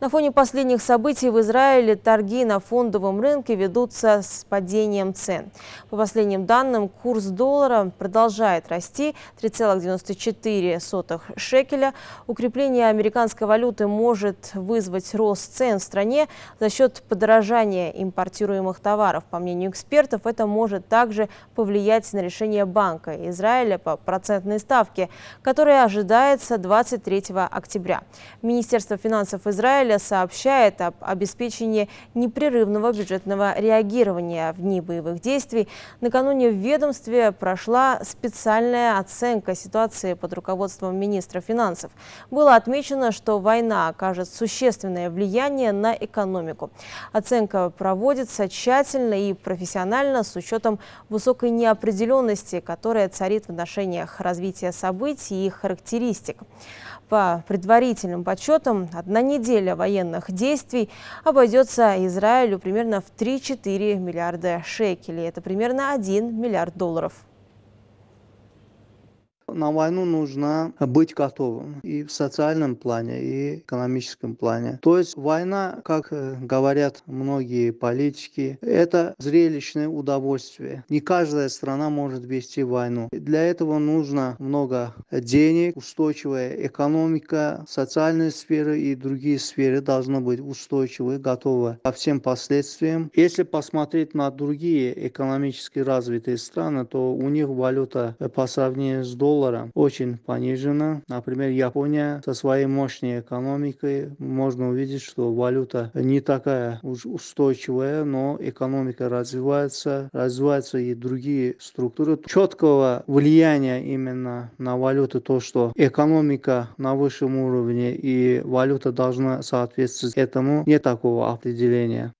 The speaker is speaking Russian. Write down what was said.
На фоне последних событий в Израиле торги на фондовом рынке ведутся с падением цен. По последним данным, курс доллара продолжает расти 3,94 шекеля. Укрепление американской валюты может вызвать рост цен в стране за счет подорожания импортируемых товаров. По мнению экспертов, это может также повлиять на решение Банка Израиля по процентной ставке, которая ожидается 23 октября. Министерство финансов Израиля февраля сообщает об обеспечении непрерывного бюджетного реагирования в дни боевых действий. Накануне в ведомстве прошла специальная оценка ситуации под руководством министра финансов. Было отмечено, что война окажет существенное влияние на экономику. Оценка проводится тщательно и профессионально с учетом высокой неопределенности, которая царит в отношениях развития событий и их характеристик. По предварительным подсчетам, одна неделя военных действий обойдется Израилю примерно в 3-4 миллиарда шекелей. Это примерно 1 миллиард долларов на войну нужно быть готовым и в социальном плане, и в экономическом плане. То есть война, как э, говорят многие политики, это зрелищное удовольствие. Не каждая страна может вести войну. Для этого нужно много денег, устойчивая экономика, социальные сферы и другие сферы должны быть устойчивы, готовы ко всем последствиям. Если посмотреть на другие экономически развитые страны, то у них валюта э, по сравнению с долларом доллара очень понижена. Например, Япония со своей мощной экономикой можно увидеть, что валюта не такая уж устойчивая, но экономика развивается, развиваются и другие структуры. Четкого влияния именно на валюту то, что экономика на высшем уровне и валюта должна соответствовать этому, нет такого определения.